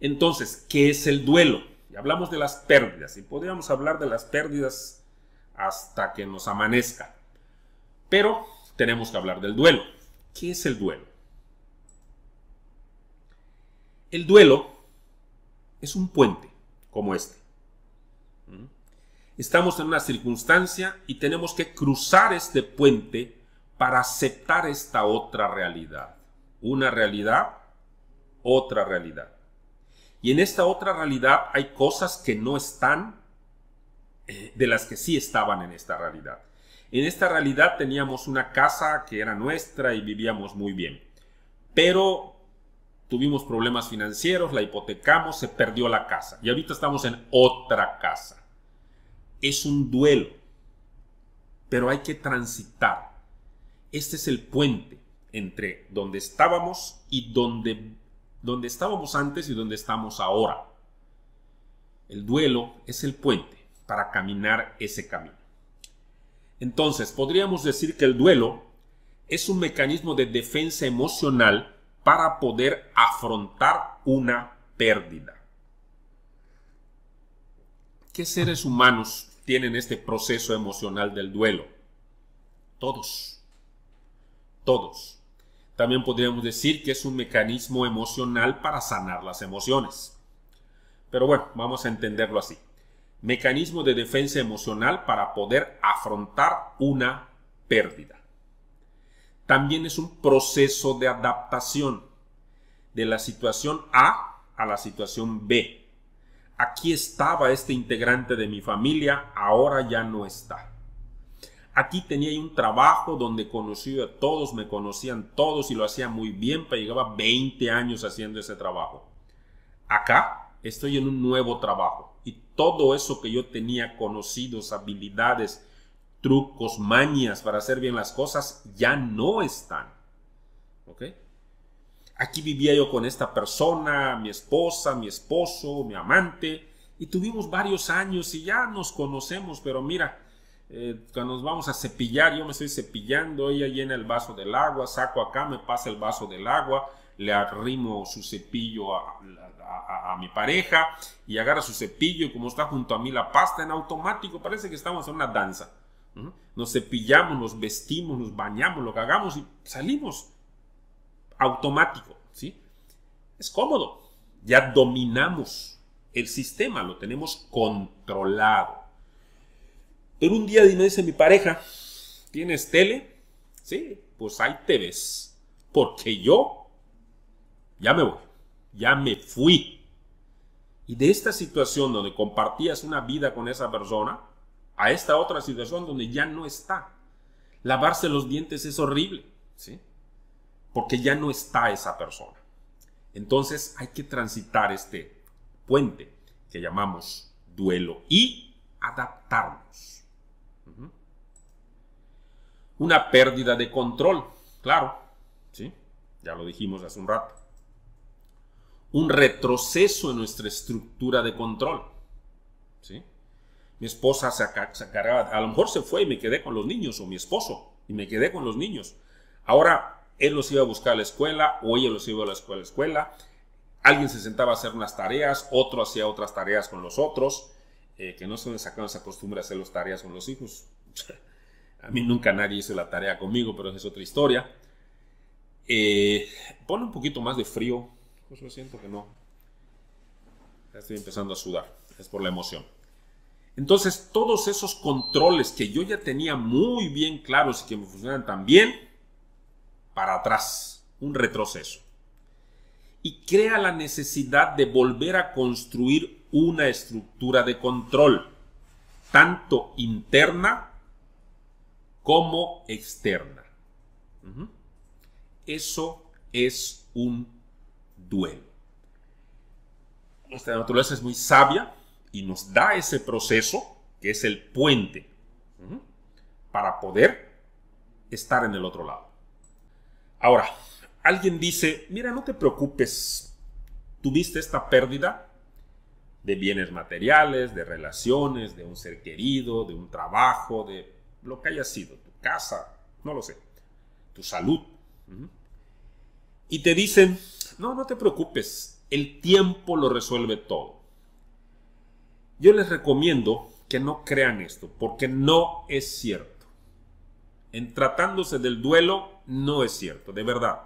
Entonces, ¿qué es el duelo? Y hablamos de las pérdidas y podríamos hablar de las pérdidas hasta que nos amanezca. Pero tenemos que hablar del duelo. ¿Qué es el duelo? El duelo es un puente como este. Estamos en una circunstancia y tenemos que cruzar este puente para aceptar esta otra realidad. Una realidad, otra realidad. Y en esta otra realidad hay cosas que no están eh, de las que sí estaban en esta realidad. En esta realidad teníamos una casa que era nuestra y vivíamos muy bien. Pero tuvimos problemas financieros, la hipotecamos, se perdió la casa. Y ahorita estamos en otra casa. Es un duelo, pero hay que transitar. Este es el puente entre donde estábamos y donde donde estábamos antes y donde estamos ahora. El duelo es el puente para caminar ese camino. Entonces, podríamos decir que el duelo es un mecanismo de defensa emocional para poder afrontar una pérdida. ¿Qué seres humanos tienen este proceso emocional del duelo? Todos. Todos. También podríamos decir que es un mecanismo emocional para sanar las emociones. Pero bueno, vamos a entenderlo así. Mecanismo de defensa emocional para poder afrontar una pérdida. También es un proceso de adaptación de la situación A a la situación B. Aquí estaba este integrante de mi familia, ahora ya no está. Aquí tenía un trabajo donde conocí a todos, me conocían todos y lo hacía muy bien, pero llegaba 20 años haciendo ese trabajo. Acá estoy en un nuevo trabajo y todo eso que yo tenía conocidos, habilidades, trucos, mañas para hacer bien las cosas, ya no están. Aquí vivía yo con esta persona, mi esposa, mi esposo, mi amante, y tuvimos varios años y ya nos conocemos, pero mira, eh, cuando nos vamos a cepillar, yo me estoy cepillando, ella llena el vaso del agua, saco acá, me pasa el vaso del agua, le arrimo su cepillo a, mi pareja y agarra su cepillo y como está junto a mí la pasta en automático, parece que estamos en una danza. Nos cepillamos, nos vestimos, nos bañamos, lo cagamos y salimos automático. ¿sí? Es cómodo. Ya dominamos el sistema, lo tenemos controlado. Pero un día me dice mi pareja, ¿tienes tele? Sí, pues ahí te ves. Porque yo ya me voy, ya me fui. Y de esta situación donde compartías una vida con esa persona, a esta otra situación donde ya no está. Lavarse los dientes es horrible, ¿sí? Porque ya no está esa persona. Entonces hay que transitar este puente que llamamos duelo y adaptarnos una pérdida de control, claro, ¿sí? ya lo dijimos hace un rato, un retroceso en nuestra estructura de control. ¿sí? Mi esposa se, cargaba, a lo mejor se fue y me quedé con los niños, o mi esposo, y me quedé con los niños. Ahora él los iba a buscar a la escuela, o ella los iba a la escuela, alguien se sentaba a hacer unas tareas, otro hacía otras tareas con los otros, eh, que no se me sacaron esa costumbre hacer las tareas con los hijos. A mí nunca nadie hizo la tarea conmigo, pero es otra historia. Eh, pone un poquito más de frío. Pues siento que no. Ya estoy empezando a sudar. Es por la emoción. Entonces, todos esos controles que yo ya tenía muy bien claros y que me funcionan tan bien, para atrás, un retroceso. Y crea la necesidad de volver a construir una estructura de control, tanto interna como externa. Eso es un duelo. Nuestra naturaleza es muy sabia y nos da ese proceso que es el puente para poder estar en el otro lado. Ahora, alguien dice, mira, no te preocupes, tuviste esta pérdida de bienes materiales, de relaciones, de un ser querido, de un trabajo, de lo que haya sido, tu casa, no lo sé, tu salud. Y te dicen, no, no te preocupes, el tiempo lo resuelve todo. Yo les recomiendo que no crean esto, porque no es cierto. En tratándose del duelo, no es cierto, de verdad.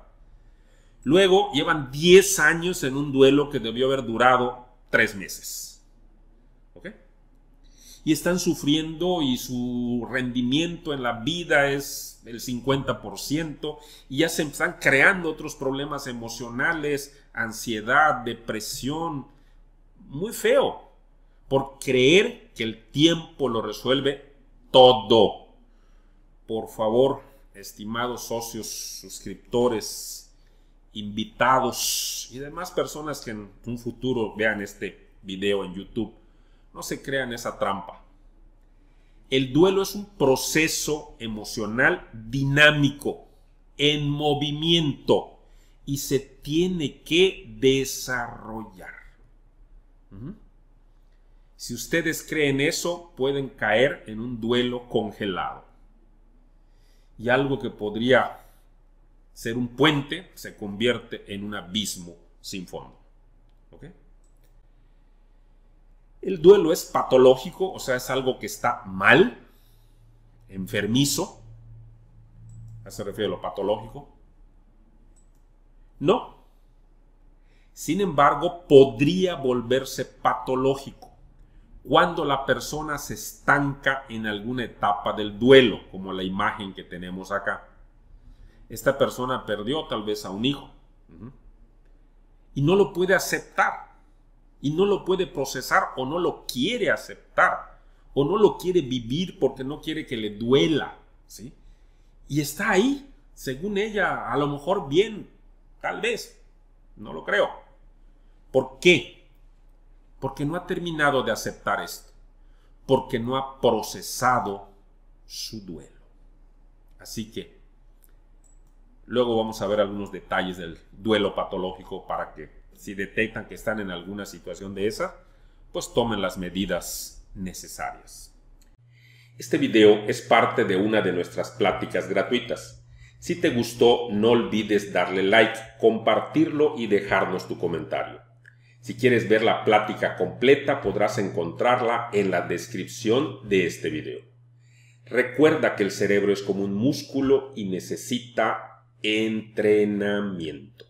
Luego llevan 10 años en un duelo que debió haber durado 3 meses. ¿Ok? y están sufriendo y su rendimiento en la vida es el 50% y ya se están creando otros problemas emocionales, ansiedad, depresión, muy feo, por creer que el tiempo lo resuelve todo. Por favor, estimados socios, suscriptores, invitados y demás personas que en un futuro vean este video en YouTube no se crean esa trampa. El duelo es un proceso emocional dinámico, en movimiento, y se tiene que desarrollar. Si ustedes creen eso, pueden caer en un duelo congelado. Y algo que podría ser un puente se convierte en un abismo sin fondo. ¿Ok? El duelo es patológico, o sea, es algo que está mal, enfermizo. ¿A se refiere a lo patológico? No. Sin embargo, podría volverse patológico cuando la persona se estanca en alguna etapa del duelo, como la imagen que tenemos acá. Esta persona perdió tal vez a un hijo y no lo puede aceptar y no lo puede procesar o no lo quiere aceptar o no lo quiere vivir porque no quiere que le duela, ¿sí? Y está ahí, según ella, a lo mejor bien, tal vez, no lo creo. ¿Por qué? Porque no ha terminado de aceptar esto, porque no ha procesado su duelo. Así que, luego vamos a ver algunos detalles del duelo patológico para que si detectan que están en alguna situación de esa, pues tomen las medidas necesarias. Este video es parte de una de nuestras pláticas gratuitas. Si te gustó, no olvides darle like, compartirlo y dejarnos tu comentario. Si quieres ver la plática completa, podrás encontrarla en la descripción de este video. Recuerda que el cerebro es como un músculo y necesita entrenamiento.